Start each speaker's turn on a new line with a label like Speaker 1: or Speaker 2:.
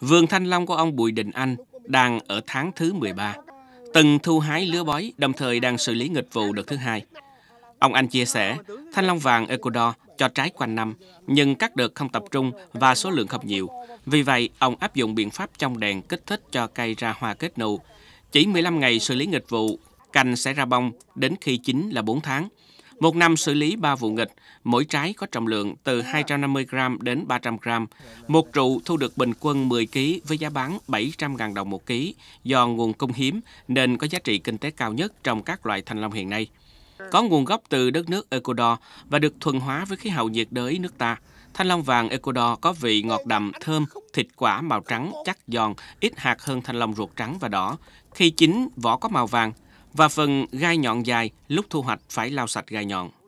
Speaker 1: Vườn thanh long của ông Bùi Đình Anh đang ở tháng thứ 13. Từng thu hái lứa bói, đồng thời đang xử lý nghịch vụ đợt thứ hai. Ông Anh chia sẻ, thanh long vàng Ecuador cho trái quanh năm, nhưng các đợt không tập trung và số lượng không nhiều. Vì vậy, ông áp dụng biện pháp trong đèn kích thích cho cây ra hoa kết nụ. Chỉ 15 ngày xử lý nghịch vụ, cành sẽ ra bông, đến khi chín là 4 tháng. Một năm xử lý 3 vụ nghịch, mỗi trái có trọng lượng từ 250 g đến 300 g. Một trụ thu được bình quân 10 kg với giá bán 700.000 đồng một ký do nguồn cung hiếm nên có giá trị kinh tế cao nhất trong các loại thanh long hiện nay. Có nguồn gốc từ đất nước Ecuador và được thuần hóa với khí hậu nhiệt đới nước ta. Thanh long vàng Ecuador có vị ngọt đậm, thơm, thịt quả màu trắng, chắc giòn, ít hạt hơn thanh long ruột trắng và đỏ. Khi chín, vỏ có màu vàng, và phần gai nhọn dài lúc thu hoạch phải lau sạch gai nhọn.